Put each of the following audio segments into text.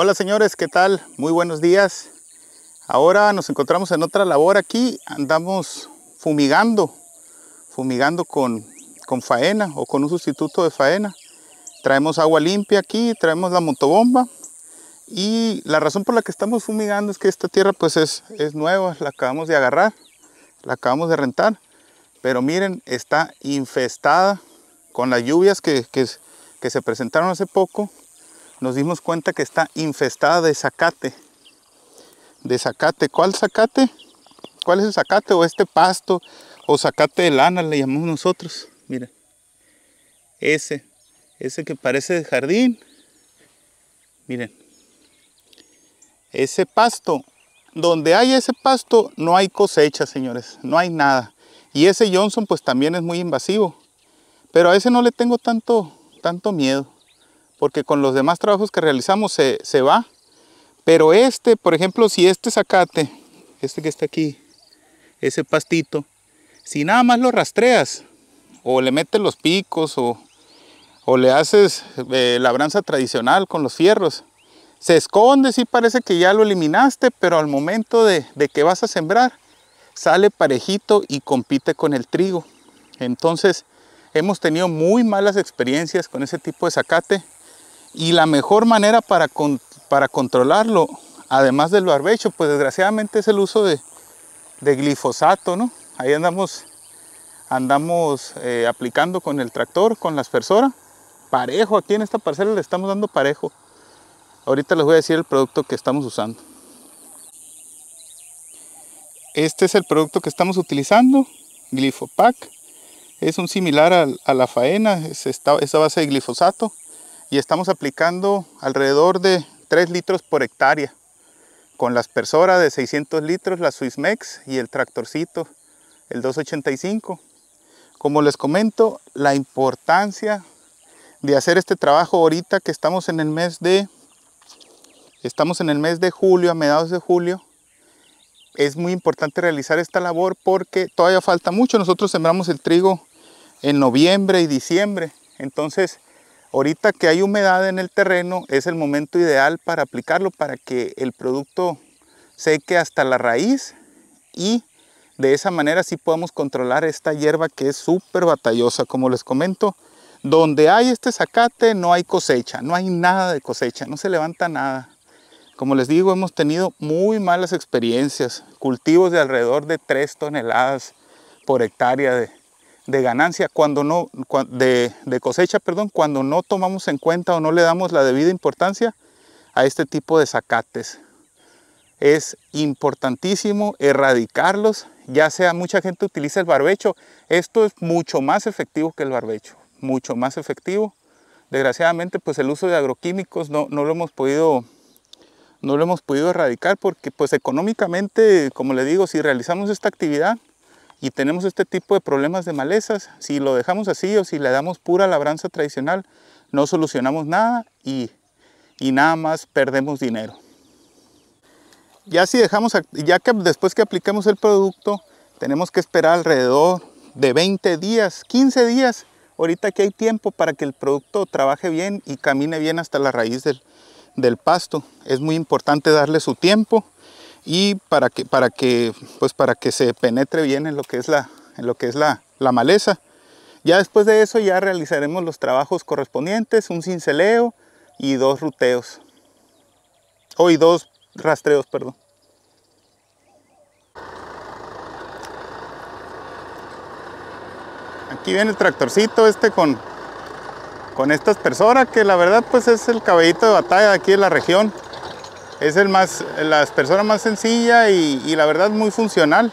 Hola señores, ¿qué tal? Muy buenos días. Ahora nos encontramos en otra labor aquí. Andamos fumigando, fumigando con, con faena o con un sustituto de faena. Traemos agua limpia aquí, traemos la motobomba. Y la razón por la que estamos fumigando es que esta tierra pues es, nueva, la acabamos de agarrar, la acabamos de rentar. Pero miren, está infestada con las lluvias que, que, que se presentaron hace poco nos dimos cuenta que está infestada de zacate. De zacate. ¿Cuál zacate? ¿Cuál es el zacate? O este pasto, o zacate de lana le llamamos nosotros. Miren. ese, ese que parece de jardín. Miren, ese pasto, donde hay ese pasto, no hay cosecha, señores, no hay nada. Y ese Johnson, pues también es muy invasivo. Pero a ese no le tengo tanto, tanto miedo porque con los demás trabajos que realizamos se, va. Pero este, por ejemplo, si este zacate, este que está aquí, ese pastito, si nada más lo rastreas o le metes los picos o, le haces eh, labranza tradicional con los fierros, se esconde, sí parece que ya lo eliminaste, pero al momento de, de, que vas a sembrar, sale parejito y compite con el trigo. Entonces, hemos tenido muy malas experiencias con ese tipo de zacate. Y la mejor manera para, para controlarlo, además del barbecho, pues desgraciadamente es el uso de, glifosato, ¿no? Ahí andamos, andamos eh, aplicando con el tractor, con la aspersora, parejo, aquí en esta parcela le estamos dando parejo. Ahorita les voy a decir el producto que estamos usando. Este es el producto que estamos utilizando, Glifopac. Es un similar a, la faena, es, esta, base de glifosato y estamos aplicando alrededor de 3 litros por hectárea con la aspersora de 600 litros, la Swissmex y el tractorcito, el 285. Como les comento, la importancia de hacer este trabajo ahorita que estamos en el mes de estamos en el mes de julio, a mediados de julio, es muy importante realizar esta labor porque todavía falta mucho. Nosotros sembramos el trigo en noviembre y diciembre, entonces Ahorita que hay humedad en el terreno es el momento ideal para aplicarlo para que el producto seque hasta la raíz y de esa manera sí podemos controlar esta hierba que es súper batallosa, como les comento. Donde hay este zacate no hay cosecha, no hay nada de cosecha, no se levanta nada. Como les digo, hemos tenido muy malas experiencias, cultivos de alrededor de 3 toneladas por hectárea de, de ganancia, cuando no, de, de, cosecha, perdón, cuando no tomamos en cuenta o no le damos la debida importancia a este tipo de zacates. Es importantísimo erradicarlos, ya sea mucha gente utiliza el barbecho, esto es mucho más efectivo que el barbecho, mucho más efectivo. Desgraciadamente, pues el uso de agroquímicos no, no lo hemos podido no lo hemos podido erradicar porque pues económicamente, como le digo, si realizamos esta actividad, y tenemos este tipo de problemas de malezas. Si lo dejamos así o si le damos pura labranza tradicional, no solucionamos nada y, nada más perdemos dinero. Ya si dejamos, ya que después que apliquemos el producto, tenemos que esperar alrededor de 20 días, 15 días. Ahorita que hay tiempo para que el producto trabaje bien y camine bien hasta la raíz del pasto. Es muy importante darle su tiempo y para que, para que, pues para que se penetre bien en lo que es la, en lo que es la, maleza. Ya después de eso ya realizaremos los trabajos correspondientes, un cinceleo y dos ruteos. Hoy dos rastreos, perdón. Aquí viene el tractorcito este con, con esta personas que la verdad pues es el caballito de batalla aquí en la región es el más, las personas más sencilla y, la verdad muy funcional.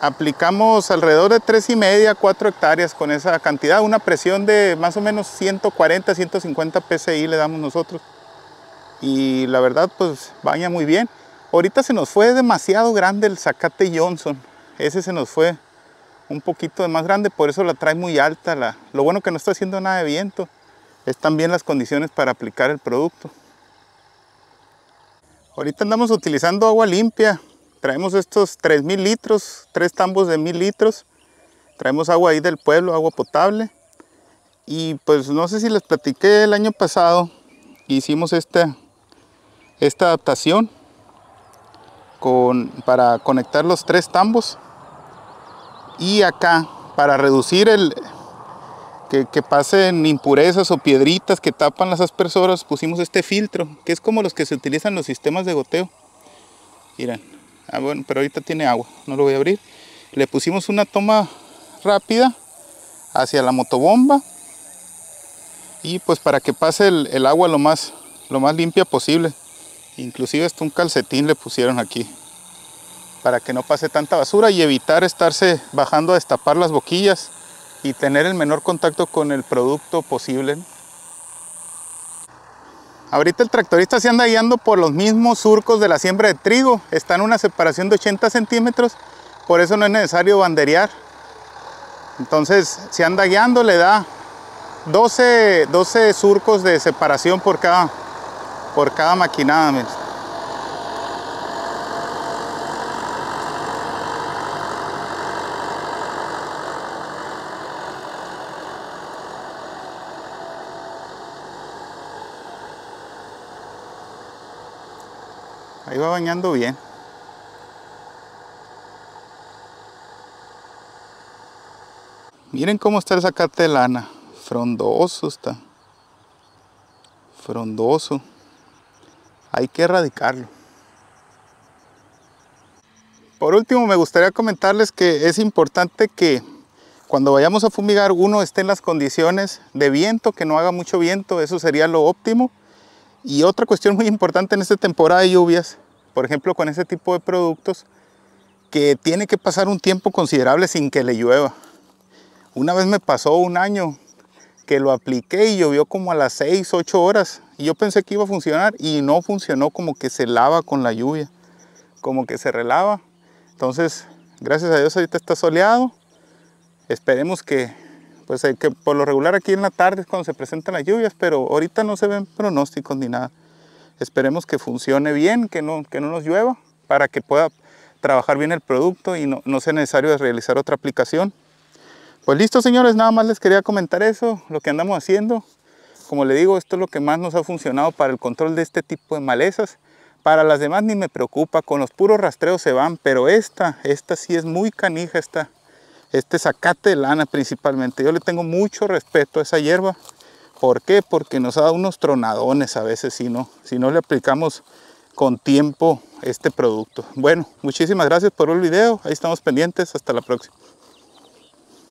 Aplicamos alrededor de 3,5 y media, 4 hectáreas con esa cantidad, una presión de más o menos 140, 150 psi le damos nosotros. Y la verdad pues baña muy bien. Ahorita se nos fue demasiado grande el Zacate Johnson, ese se nos fue un poquito más grande, por eso la trae muy alta. La, lo bueno que no está haciendo nada de viento, Es bien las condiciones para aplicar el producto. Ahorita andamos utilizando agua limpia. Traemos estos 3000 litros, tres tambos de 1000 litros. Traemos agua ahí del pueblo, agua potable. Y pues no sé si les platiqué el año pasado, hicimos esta, esta adaptación con, para conectar los tres tambos. Y acá, para reducir el, que, pasen impurezas o piedritas que tapan las aspersoras, pusimos este filtro, que es como los que se utilizan en los sistemas de goteo. Miren, ah, bueno, pero ahorita tiene agua, no lo voy a abrir. Le pusimos una toma rápida hacia la motobomba y pues para que pase el, agua lo más, lo más limpia posible. Inclusive hasta un calcetín le pusieron aquí para que no pase tanta basura y evitar estarse bajando a destapar las boquillas y tener el menor contacto con el producto posible. Ahorita el tractorista se anda guiando por los mismos surcos de la siembra de trigo. Está en una separación de 80 centímetros, por eso no es necesario banderear. Entonces si anda guiando, le da 12, surcos de separación por cada, por cada maquinada. Ahí va bañando bien. Miren cómo está esa carta lana. Frondoso está. Frondoso. Hay que erradicarlo. Por último, me gustaría comentarles que es importante que cuando vayamos a fumigar uno esté en las condiciones de viento, que no haga mucho viento, eso sería lo óptimo. Y otra cuestión muy importante en esta temporada de lluvias, por ejemplo, con este tipo de productos, que tiene que pasar un tiempo considerable sin que le llueva. Una vez me pasó un año que lo apliqué y llovió como a las 6, 8 horas. Y yo pensé que iba a funcionar y no funcionó como que se lava con la lluvia, como que se relava. Entonces, gracias a Dios ahorita está soleado. Esperemos que pues eh, que por lo regular aquí en la tarde es cuando se presentan las lluvias, pero ahorita no se ven pronósticos ni nada. Esperemos que funcione bien, que no, que no nos llueva, para que pueda trabajar bien el producto y no, sea necesario realizar otra aplicación. Pues listo señores, nada más les quería comentar eso, lo que andamos haciendo. Como le digo, esto es lo que más nos ha funcionado para el control de este tipo de malezas. Para las demás ni me preocupa, con los puros rastreos se van, pero esta, esta sí es muy canija, esta, este zacate de lana principalmente. Yo le tengo mucho respeto a esa hierba. ¿Por qué? Porque nos ha unos tronadones a veces si no, si no le aplicamos con tiempo este producto. Bueno, muchísimas gracias por el video. Ahí estamos pendientes. Hasta la próxima.